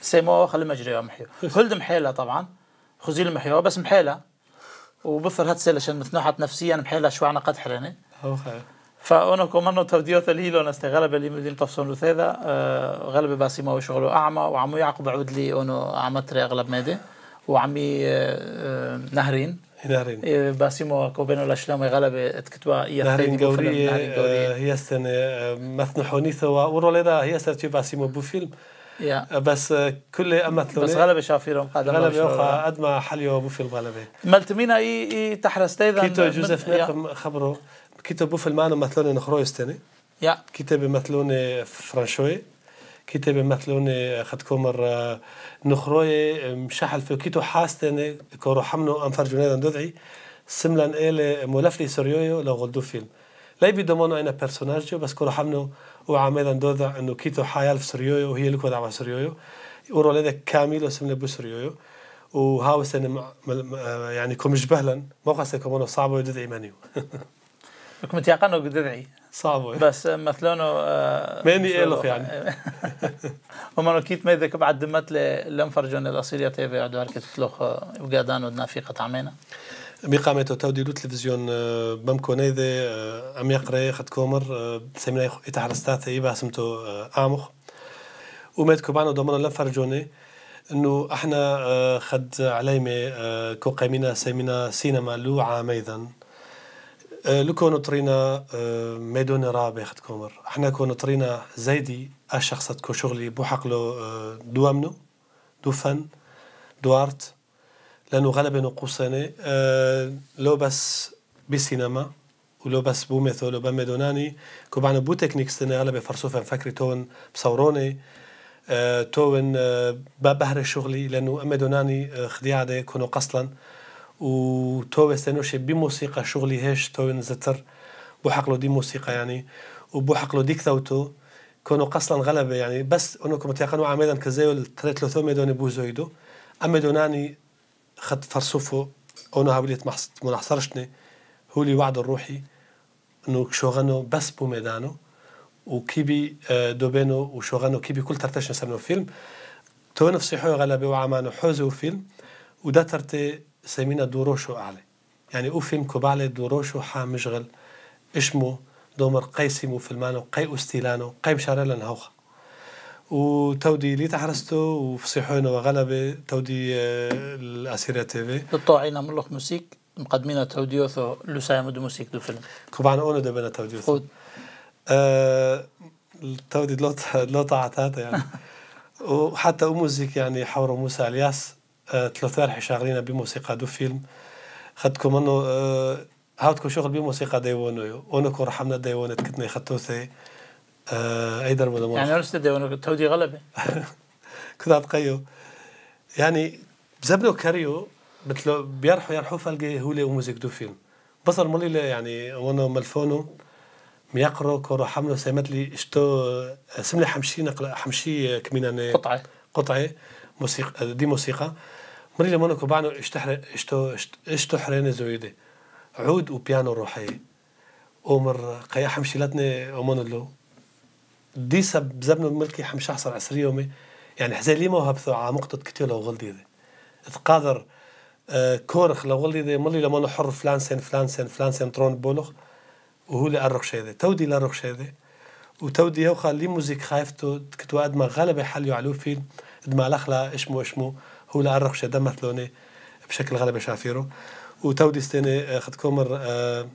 سيمو خلي مجري محيو هلد محيلة طبعا خزي محيو بس محيلة وبثر هتسيلة عشان مثنوحة نفسيا محيلة شو عنا قد حريني فانا كمان توديات لي انا نست اللي لي مدين طفسون لثيذا آه، غلب باسيما وشغله اعمى وعمو يعقوب عود لي انه عمتري اغلب مادي وعمي آه، آه، نهرين نهرين باسيمو كوبينو لاشلام غلب تكتوا إيه نهرين قوري هي سنة مثل حنيثه وروليدا هي سنة باسيمو بو فيلم yeah. بس كل امثلوني بس غالبا شافيرهم غالبا يوخا قد ما حليو بو فيلم غلبة اي اي كيتو جوزيف ناقم خبره كتاب في معنا مثلوني نخرويس تاني يا كتاب مثلوني فرانشوي كتاب مثلوني خد كومر آه، نخروي مشحل في كيتو حاس تاني كورو حمنو انفرجو نيدا ندودعي سملان ايلي مولفلي سوريويو لو غلدو فيلم لا يبي مونو انا بيرسوناجيو بس كورو حمنو وعميدا ندودع انو كيتو حايال في سوريويو وهي لكو دعوة سوريويو ورو ليدا كامل وسملي بو سوريويو وهاوس يعني كومش بهلا مو خاصه كومونو صعبه يدودعي مانيو كنت يقانو قد صعب بس مثلونو آه ماني الخ آه، يعني آه، ومانو كيت ما ذاك بعد دمت لم فرجون الاصيليه تي في عدو هركت تلوخ آه، وقادان قطع مينا مقامته تو لو تلفزيون بمكوني ذي ام يقري خد كومر سيمنا يتحرستات اي باسمتو اموخ ومات كوبانو ضمن لم فرجوني انه احنا خد كو كوقيمينا سيمنا سينما لو عام ايضا أه، لو كونو ترينا أه، ميدون رابي خد كومر احنا كونو طرينا زايدي الشخصات كو شغلي بوحقلو أه، دوامنو دوفن دوارت لانه غلبة نقوصاني لو بس بسينما ولو بس بو مثل لو ميدوناني كو بعنا بو تكنيك ستني غالبا فرصوفا فكري تون بصوروني تون بابهر شغلي لانه ميدوناني خديعة كونو قصلا وتو استنوش بموسيقى شغلي هش تو نزتر بو حقلو دي موسيقى يعني وبو حقلو ديك ثوتو كونو قصلا غلبة يعني بس انو كم تيقنو عميدا كزيو التريتلوثو ميدوني بو زويدو اما دوناني خط فرصوفو اونو هابليت منحصرشني هو لي وعد الروحي انو شغنو بس بو ميدانو وكيبي اه، دوبينو وشوغانو كيبي كل ترتش نسمنو فيلم تو نفسي حو غلبة وعمانو حوزو فيلم ودا ترتي سمينا دوروشو أعلى يعني أوفيم كوبالي دوروشو حام مشغل إشمو دومر قيسمو في المانو قي أستيلانو قي مشارلا هوخا وتودي لي تحرستو وفصيحون وغلبة تودي آه، الأسيرة تيفي للطاعينا من لوخ موسيقى مقدمين توديوثو لسايم دو موسيقى دو فيلم كوبانا أونو دبنا توديوثو خود آه تودي دلوطة دلوطة عتاتا يعني وحتى أموزيك يعني حورو موسى الياس آه رح شاغلين بموسيقى دو فيلم خدكم انه آه، هاوتكم شغل بموسيقى ديوانو اونكو رحمنا ديوانت كتني آه ايضا مدمر يعني ارست ديوانو تودي غلبة كنت عتقيو يعني بزبنو كاريو مثل بيرحو يرحو فالقي هولي وموزيك دو فيلم بصر مولي يعني وانا ملفونو ميقرو كورو حملو سيمت لي اشتو آه، سملي حمشي نقل حمشي آه، كمينة قطعة قطعة موسيقى دي موسيقى مريلا مونكو بعنو اشتحر اشتو اشتحرين زويدة عود وبيانو روحي ومر قيا لاتني أمونلو دي سب زبنو ملكي حمشة حصل عسري يومي يعني حزالي ما هبثو عمقتة كتير لو غلدي ذي اتقادر آه كورخ لو غلدي ذي ملي لما حر فلان سين فلان سين فلان سين ترون بولخ وهو لي أرق ذي تودي لأرق ذي وتودي يوخا لي موزيك خايفتو كتواد ما غلبة حليو علو فيلم ما لخلا اشمو اشمو هو لا الرخشة ده مثلوني بشكل غالب شافيرو وتودي استني آه، خد كومر آه،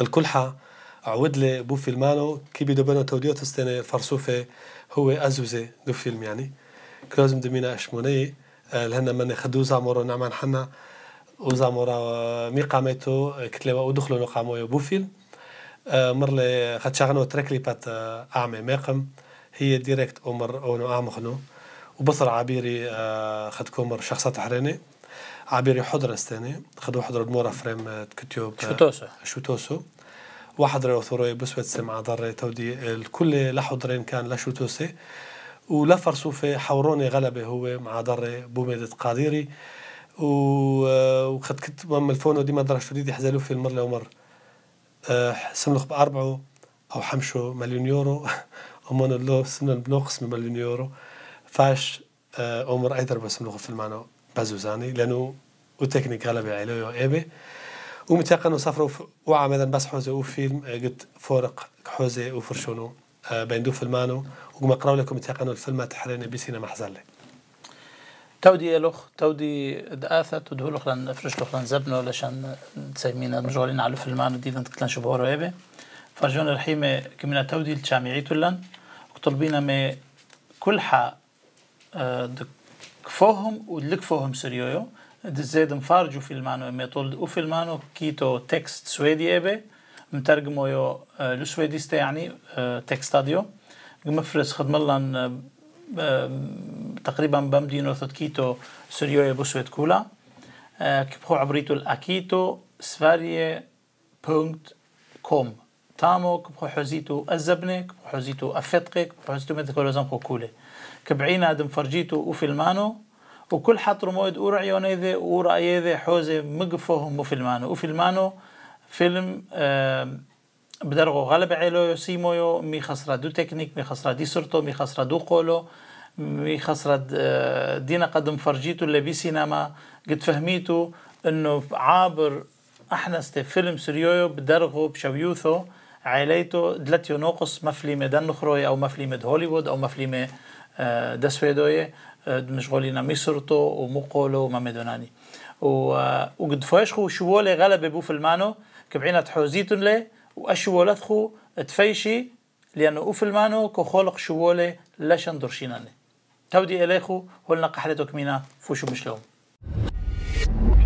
الكلحة عود لي بو فيلمانو كي بيدو بنا توديوت ستيني فرسوفة هو أزوزي دو فيلم يعني كلازم دمينا أشموني آه، لهنا من خدو زامورو نعمان حنا وزامورا مي قامتو كتلوا ودخلوا نقامو بو فيلم مر لي خد شغنو تركلي بات أعمي ميقم هي ديريكت أمر أونو أعمخنو وبصر عبيري آه، خد كومر شخصة تحريني عبيري حضر استاني خدوا حضر مورا فريم آه، كتيوب آه، شو توسو واحد رأي ثوري بسويت مع ضري تودي الكل لحضرين كان توسي ولا فرسوفي حوروني غلبة هو مع ضري بوميدة قاديري وخد كنت الفون ودي ما ضر شديد يحزلوا في المر لو مر سملخ بأربعه أو حمشو مليون يورو ومن الله سنن بنقص من مليون يورو فاش آه، عمر ايضر بس ملوخ في المعنى بازوزاني لانه وتكنيكالا بعيلو يعني ايبي ومتيقن و وعمدا بس حوزه وفيلم آه، قد فورق حوزه وفرشونو آه، بين دو فيلمانو وما قراو لكم متيقنوا الفيلم تحرينا بسينا محزله تودي الوخ تودي دآثت ودهو لان فرش لان زبنو لشان تسمينا مجغولين على المانو ديدن تكتلان شبهور ايبي فرجونا الحيمة كمنا تودي الجامعي تلان وطلبينا مي كل حا كفوهم ولك فوهم سريويو دزيد مفارجو في المانو ميطول وفي المانو كيتو تكست سويدي ابي مترجمو يو اه، لو سويديستا يعني اه، تكستاديو مفرس خدم لان اه، تقريبا بمدينة كيتو سريويا بوسويت كولا كبخو عبريتو الأكيتو سفاريه بونت كوم تامو كبخو حوزيتو الزبنة كبخو حوزيتو الفتقة كبخو حوزيتو مدكولوزان كوكولي كبعينا دم فرجيتو وفيلمانو وكل حطرو مويد أورا عيونيذي أورا أيذي حوزي مقفوهم وفيلمانو وفيلمانو فيلم بدرغو غلب عيلو سيمويو مي خسرا دو تكنيك مي خسرا دي سرطو مي خسرا دو قولو مي خسرا آه، دينا قدم فرجيتو اللي بي سينما قد فهميتو انه عابر احنا استي فيلم سريويو بدرغو بشويوثو عيليتو دلتيو نوقص مفلمة دنخروي او مفلمة هوليوود او مفلمة مشغولی نمیسر تو و مشغولين و ومقولو ومامدوناني وقد فايشخو شوالي غلبة بو في المانو كبعينة حوزيتن لي وأشوالتخو تفيشي لأنه أوف المانو كخلق شوالي لشن درشيناني تودي إليخو هولنا قحلتو کمینا فوشو مشلوم